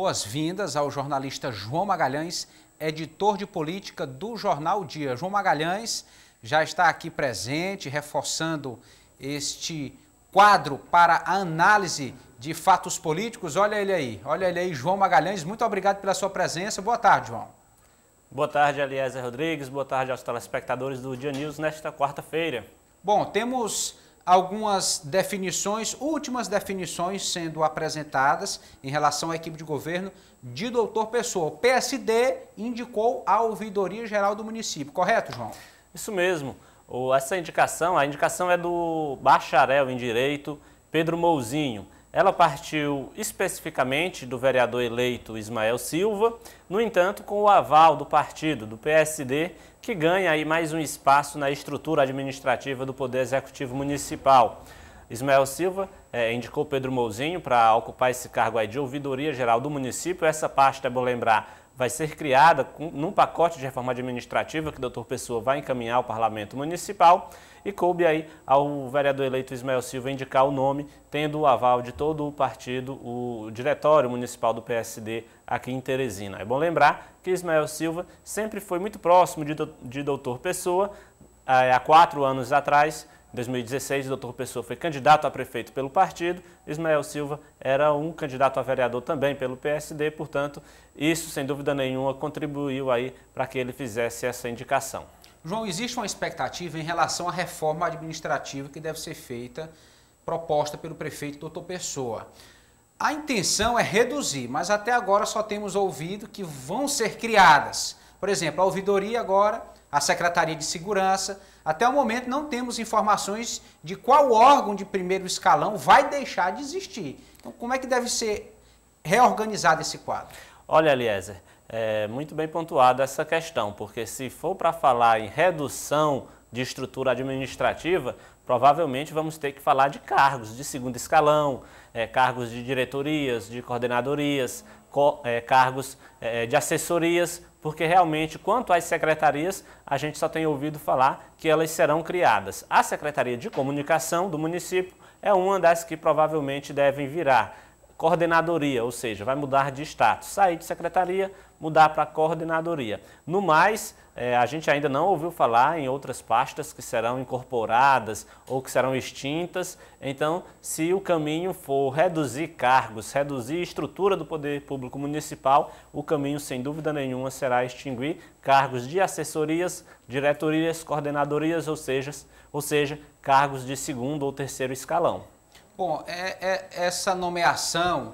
boas-vindas ao jornalista João Magalhães, editor de política do Jornal Dia. João Magalhães já está aqui presente, reforçando este quadro para a análise de fatos políticos. Olha ele aí, olha ele aí, João Magalhães. Muito obrigado pela sua presença. Boa tarde, João. Boa tarde, Aliás Rodrigues. Boa tarde aos telespectadores do Dia News nesta quarta-feira. Bom, temos algumas definições, últimas definições sendo apresentadas em relação à equipe de governo de doutor Pessoa. O PSD indicou a Ouvidoria Geral do município, correto, João? Isso mesmo. Essa indicação, a indicação é do bacharel em Direito, Pedro Mouzinho. Ela partiu especificamente do vereador eleito Ismael Silva, no entanto, com o aval do partido, do PSD, que ganha aí mais um espaço na estrutura administrativa do Poder Executivo Municipal. Ismael Silva é, indicou Pedro Mouzinho para ocupar esse cargo aí de ouvidoria geral do município. Essa pasta, é bom lembrar, vai ser criada num pacote de reforma administrativa que o doutor Pessoa vai encaminhar ao Parlamento Municipal e coube aí ao vereador eleito Ismael Silva indicar o nome, tendo o aval de todo o partido, o diretório municipal do PSD aqui em Teresina. É bom lembrar que Ismael Silva sempre foi muito próximo de doutor Pessoa, é, há quatro anos atrás em 2016, o doutor Pessoa foi candidato a prefeito pelo partido, Ismael Silva era um candidato a vereador também pelo PSD, portanto, isso, sem dúvida nenhuma, contribuiu aí para que ele fizesse essa indicação. João, existe uma expectativa em relação à reforma administrativa que deve ser feita, proposta pelo prefeito doutor Pessoa. A intenção é reduzir, mas até agora só temos ouvido que vão ser criadas. Por exemplo, a ouvidoria agora a Secretaria de Segurança. Até o momento não temos informações de qual órgão de primeiro escalão vai deixar de existir. Então, como é que deve ser reorganizado esse quadro? Olha, Eliezer, é muito bem pontuada essa questão, porque se for para falar em redução de estrutura administrativa, provavelmente vamos ter que falar de cargos de segundo escalão, é, cargos de diretorias, de coordenadorias, co, é, cargos é, de assessorias, porque realmente, quanto às secretarias, a gente só tem ouvido falar que elas serão criadas. A Secretaria de Comunicação do município é uma das que provavelmente devem virar coordenadoria, ou seja, vai mudar de status, sair de secretaria, mudar para coordenadoria. No mais, é, a gente ainda não ouviu falar em outras pastas que serão incorporadas ou que serão extintas. Então, se o caminho for reduzir cargos, reduzir estrutura do poder público municipal, o caminho, sem dúvida nenhuma, será extinguir cargos de assessorias, diretorias, coordenadorias, ou seja, ou seja cargos de segundo ou terceiro escalão. Bom, é, é, essa nomeação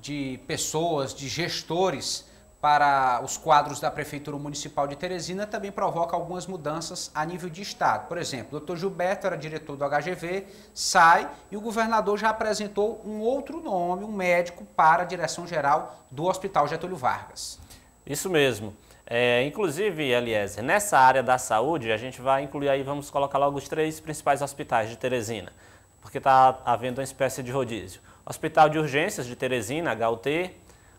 de pessoas, de gestores para os quadros da Prefeitura Municipal de Teresina também provoca algumas mudanças a nível de Estado. Por exemplo, o doutor Gilberto era diretor do HGV, sai e o governador já apresentou um outro nome, um médico, para a direção-geral do Hospital Getúlio Vargas. Isso mesmo. É, inclusive, Eliezer, nessa área da saúde, a gente vai incluir aí, vamos colocar logo os três principais hospitais de Teresina porque está havendo uma espécie de rodízio. Hospital de Urgências de Teresina, HUT,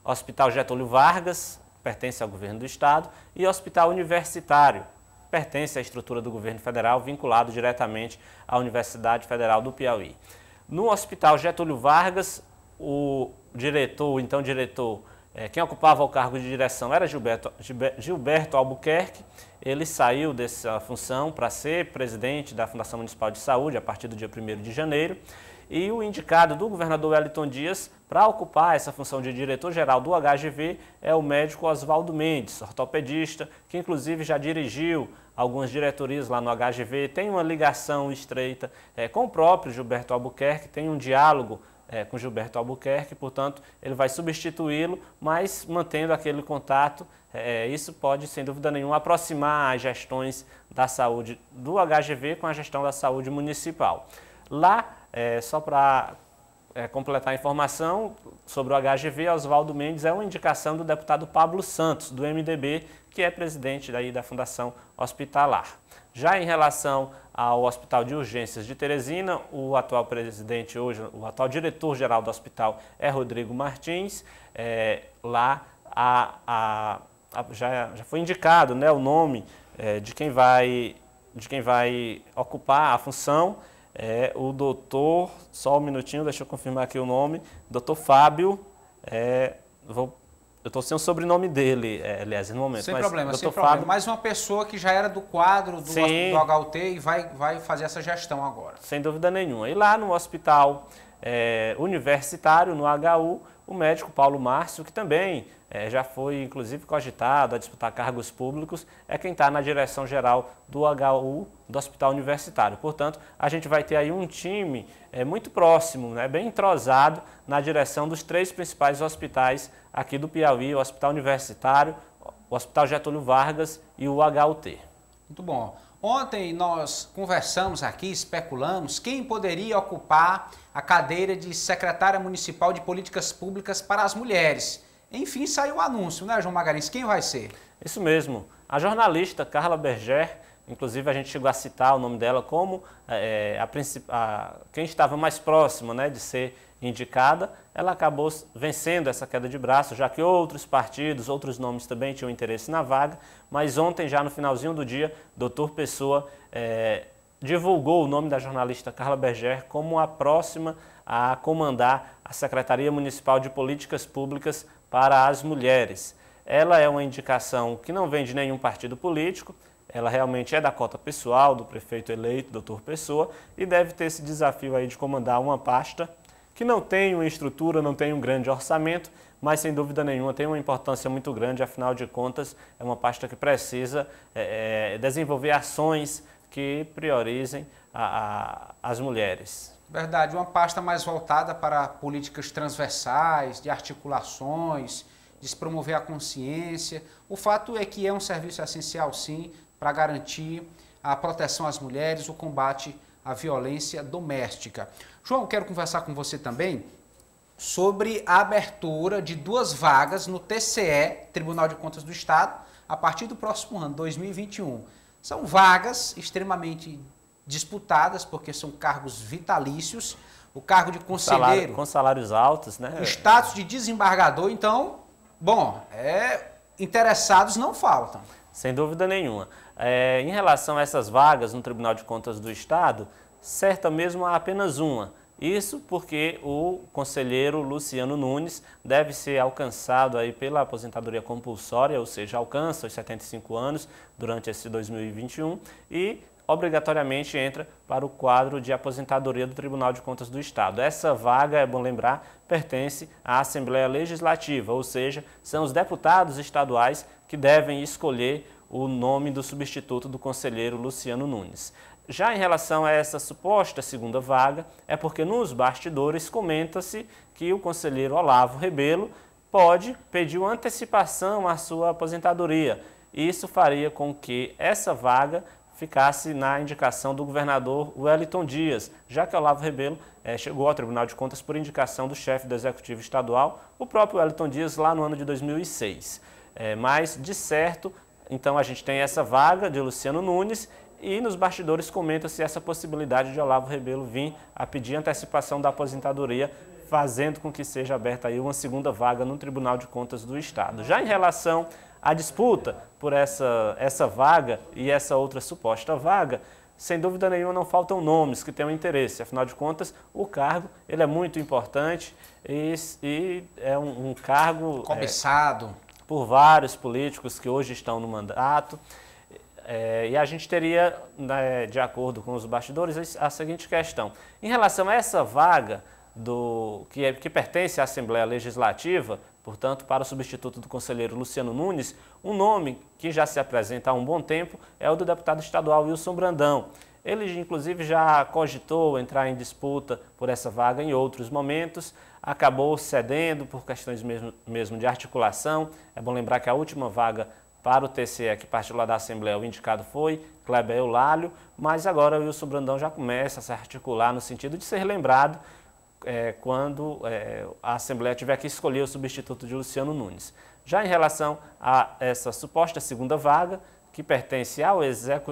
Hospital Getúlio Vargas, pertence ao governo do estado, e Hospital Universitário, pertence à estrutura do governo federal, vinculado diretamente à Universidade Federal do Piauí. No Hospital Getúlio Vargas, o diretor, o então diretor é, quem ocupava o cargo de direção era Gilberto, Gilberto Albuquerque. Ele saiu dessa função para ser presidente da Fundação Municipal de Saúde a partir do dia 1 de janeiro. E o indicado do governador Wellington Dias para ocupar essa função de diretor-geral do HGV é o médico Oswaldo Mendes, ortopedista, que inclusive já dirigiu algumas diretorias lá no HGV, tem uma ligação estreita é, com o próprio Gilberto Albuquerque, tem um diálogo é, com Gilberto Albuquerque, portanto, ele vai substituí-lo, mas mantendo aquele contato. É, isso pode, sem dúvida nenhuma, aproximar as gestões da saúde do HGV com a gestão da saúde municipal. Lá, é, só para é, completar a informação sobre o HGV, Oswaldo Mendes é uma indicação do deputado Pablo Santos, do MDB, que é presidente daí da Fundação Hospitalar. Já em relação ao Hospital de Urgências de Teresina, o atual presidente hoje, o atual diretor-geral do hospital é Rodrigo Martins. É, lá a, a, a, já, já foi indicado né, o nome é, de, quem vai, de quem vai ocupar a função. É o doutor, só um minutinho, deixa eu confirmar aqui o nome, doutor Fábio, é, vou eu estou sem o sobrenome dele, é, aliás, no momento. Sem problema, sem problema. Fábio... Mas uma pessoa que já era do quadro do, Sim. do HUT e vai, vai fazer essa gestão agora. Sem dúvida nenhuma. E lá no hospital é, universitário, no HU, o médico Paulo Márcio, que também é, já foi inclusive cogitado a disputar cargos públicos, é quem está na direção geral do HU, do Hospital Universitário. Portanto, a gente vai ter aí um time é, muito próximo, né, bem entrosado na direção dos três principais hospitais aqui do Piauí, o Hospital Universitário, o Hospital Getúlio Vargas e o HUT. Muito bom. Ontem nós conversamos aqui, especulamos quem poderia ocupar a cadeira de secretária municipal de políticas públicas para as mulheres. Enfim, saiu o anúncio, né, João Magalhães? Quem vai ser? Isso mesmo. A jornalista Carla Berger, inclusive a gente chegou a citar o nome dela como é, a, a, quem estava mais próximo né, de ser indicada, ela acabou vencendo essa queda de braço, já que outros partidos, outros nomes também tinham interesse na vaga, mas ontem, já no finalzinho do dia, doutor Pessoa é, divulgou o nome da jornalista Carla Berger como a próxima a comandar a Secretaria Municipal de Políticas Públicas para as Mulheres. Ela é uma indicação que não vem de nenhum partido político, ela realmente é da cota pessoal do prefeito eleito, doutor Pessoa, e deve ter esse desafio aí de comandar uma pasta que não tem uma estrutura, não tem um grande orçamento, mas sem dúvida nenhuma tem uma importância muito grande, afinal de contas é uma pasta que precisa é, é desenvolver ações que priorizem a, a, as mulheres. Verdade, uma pasta mais voltada para políticas transversais, de articulações, de promover a consciência. O fato é que é um serviço essencial, sim, para garantir a proteção às mulheres, o combate a violência doméstica. João, quero conversar com você também sobre a abertura de duas vagas no TCE, Tribunal de Contas do Estado, a partir do próximo ano, 2021. São vagas extremamente disputadas, porque são cargos vitalícios. O cargo de conselheiro. Salário, com salários altos, né? O status de desembargador, então, bom, é, interessados não faltam. Sem dúvida nenhuma. É, em relação a essas vagas no Tribunal de Contas do Estado, certa mesmo há apenas uma. Isso porque o conselheiro Luciano Nunes deve ser alcançado aí pela aposentadoria compulsória, ou seja, alcança os 75 anos durante esse 2021 e obrigatoriamente entra para o quadro de aposentadoria do Tribunal de Contas do Estado. Essa vaga, é bom lembrar, pertence à Assembleia Legislativa, ou seja, são os deputados estaduais que devem escolher o nome do substituto do conselheiro Luciano Nunes. Já em relação a essa suposta segunda vaga, é porque nos bastidores comenta-se que o conselheiro Olavo Rebelo pode pedir uma antecipação à sua aposentadoria. Isso faria com que essa vaga ficasse na indicação do governador Wellington Dias, já que Olavo Rebelo eh, chegou ao Tribunal de Contas por indicação do chefe do Executivo Estadual, o próprio Wellington Dias, lá no ano de 2006. Eh, mas, de certo, então a gente tem essa vaga de Luciano Nunes e nos bastidores comenta-se essa possibilidade de Olavo Rebelo vir a pedir antecipação da aposentadoria, fazendo com que seja aberta aí uma segunda vaga no Tribunal de Contas do Estado. Já em relação a disputa por essa, essa vaga e essa outra suposta vaga, sem dúvida nenhuma não faltam nomes que tenham interesse, afinal de contas o cargo ele é muito importante e, e é um, um cargo... É, Cobiçado. É, por vários políticos que hoje estão no mandato. É, e a gente teria, né, de acordo com os bastidores, a seguinte questão. Em relação a essa vaga, do, que, é, que pertence à Assembleia Legislativa, portanto, para o substituto do conselheiro Luciano Nunes, um nome que já se apresenta há um bom tempo é o do deputado estadual Wilson Brandão. Ele, inclusive, já cogitou entrar em disputa por essa vaga em outros momentos, acabou cedendo por questões mesmo, mesmo de articulação. É bom lembrar que a última vaga para o TCE que partiu lá da Assembleia, o indicado foi Kleber Eulálio, mas agora o Wilson Brandão já começa a se articular no sentido de ser lembrado é, quando é, a Assembleia tiver que escolher o substituto de Luciano Nunes. Já em relação a essa suposta segunda vaga, que pertence ao,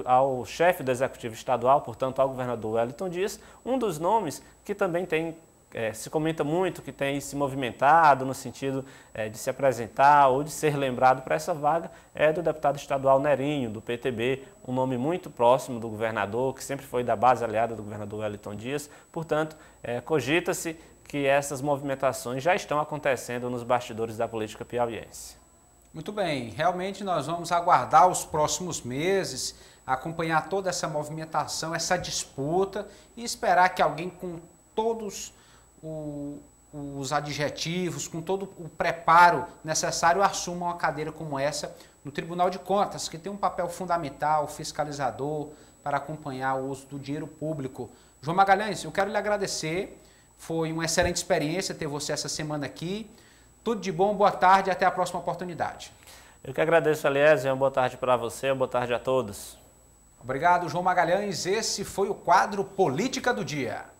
ao chefe do Executivo Estadual, portanto ao governador Wellington Dias, um dos nomes que também tem é, se comenta muito que tem se movimentado no sentido é, de se apresentar ou de ser lembrado para essa vaga é do deputado estadual Nerinho, do PTB, um nome muito próximo do governador, que sempre foi da base aliada do governador Wellington Dias. Portanto, é, cogita-se que essas movimentações já estão acontecendo nos bastidores da política piauiense. Muito bem, realmente nós vamos aguardar os próximos meses, acompanhar toda essa movimentação, essa disputa e esperar que alguém com todos o, os adjetivos, com todo o preparo necessário, assumam uma cadeira como essa no Tribunal de Contas, que tem um papel fundamental, fiscalizador, para acompanhar o uso do dinheiro público. João Magalhães, eu quero lhe agradecer. Foi uma excelente experiência ter você essa semana aqui. Tudo de bom, boa tarde e até a próxima oportunidade. Eu que agradeço, aliás, e uma boa tarde para você, uma boa tarde a todos. Obrigado, João Magalhães. Esse foi o quadro Política do Dia.